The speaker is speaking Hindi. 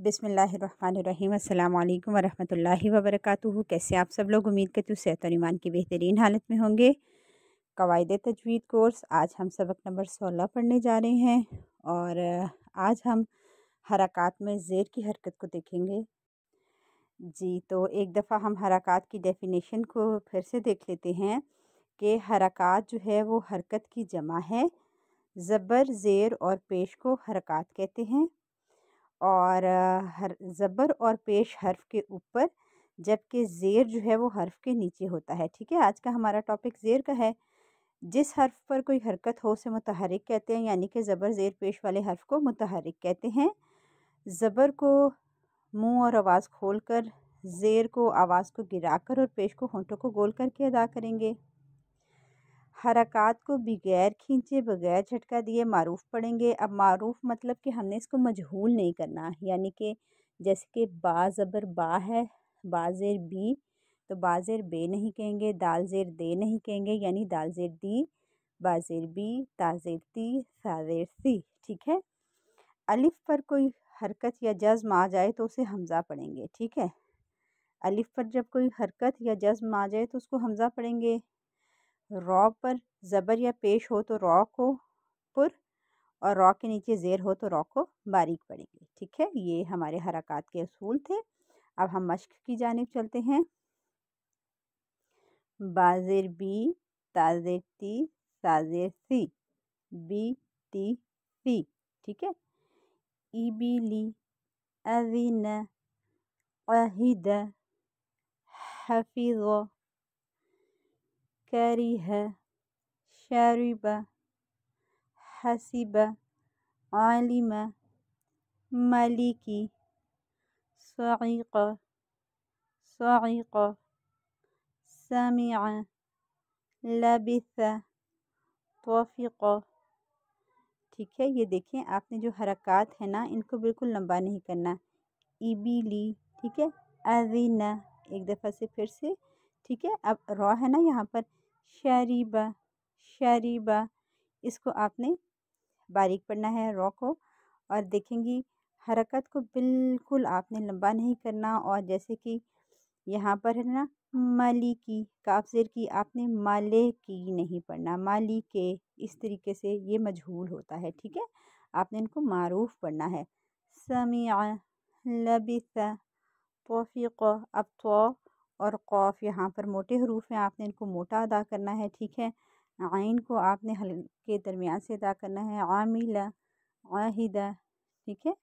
बिसमीम् अल्लाम वबरक कैसे आप सब लोग उम्मीद करते हो सेहत और ईमान की बेहतरीन हालत में होंगे कवायद तजवीद कोर्स आज हम सबक नंबर सोलह पढ़ने जा रहे हैं और आज हम हरकत में ज़ेर की हरकत को देखेंगे जी तो एक दफ़ा हम हरकत की डेफिनेशन को फिर से देख लेते हैं कि हरकत जो है वो हरकत की जमा है ज़बर ज़ेर और पेश को हरकत कहते हैं और हर ज़बर और पेश हर्फ के ऊपर जबकि ज़ेर जो है वो हर्फ के नीचे होता है ठीक है आज का हमारा टॉपिक ज़ेर का है जिस हर्फ पर कोई हरकत हो उसे मुतहरक कहते हैं यानी कि ज़बर ज़ेर पेश वाले हर्फ को मुतहरक कहते हैं ज़बर को मुंह और आवाज़ खोलकर ज़ेर को आवाज़ को गिराकर और पेश को होंठों को गोल करके अदा करेंगे हरक़ात को बगैर खींचे बगैर झटका दिए मारूफ़ पढ़ेंगे अब मारूफ़ मतलब कि हमने इसको मजहूल नहीं करना यानी कि जैसे कि बा ज़बर बा है बाज़ेर बी तो बाज़ेर बे नहीं कहेंगे दाल ज़ेर दे नहीं कहेंगे यानी दाल ज़ेर दी बा बी ता ती सा सी ठीक है अलिफ पर कोई हरकत या जज्म आ जाए तो उसे हमज़ा पढ़ेंगे ठीक है अलिफ पर जब कोई हरकत या जज्म आ जाए तो उसको हमज़ा पढ़ेंगे रॉ पर ज़बर या पेश हो तो रॉ को पुर और रॉ के नीचे ज़ेर हो तो रॉ को बारीक पड़ेंगे ठीक है ये हमारे हरकत के असूल थे अब हम मश्क की जानब चलते हैं बाजिर बी ताजिर ती साजिर सी बी ती सी ठीक है ई बी ली अविन अहिद हफीज़ كره شرب حسب علم ملك صعق صعق سمع لبث तोफ़ीक़ो ठीक है ये देखें आपने जो हरकत है ना इनको बिल्कुल लंबा नहीं करना इबीली ठीक है अजीना एक दफ़ा से फिर से ठीक है अब रॉ है ना यहाँ पर शरीबा शरीबा इसको आपने बारीक पढ़ना है रॉ को और देखेंगी हरकत को बिल्कुल आपने लंबा नहीं करना और जैसे कि यहाँ पर है ना माली की काफ़िर की आपने माले की नहीं पढ़ना माली के इस तरीके से ये मजहूल होता है ठीक है आपने इनको मारूफ पढ़ना है समिया लबिस तोफ़ी अब तो और क़ौफ़ यहाँ पर मोटे हरूफ हैं आपने इनको मोटा अदा करना है ठीक है आइन को आपने हल्के दरमियान से अदा करना है आमिला आहिदा ठीक है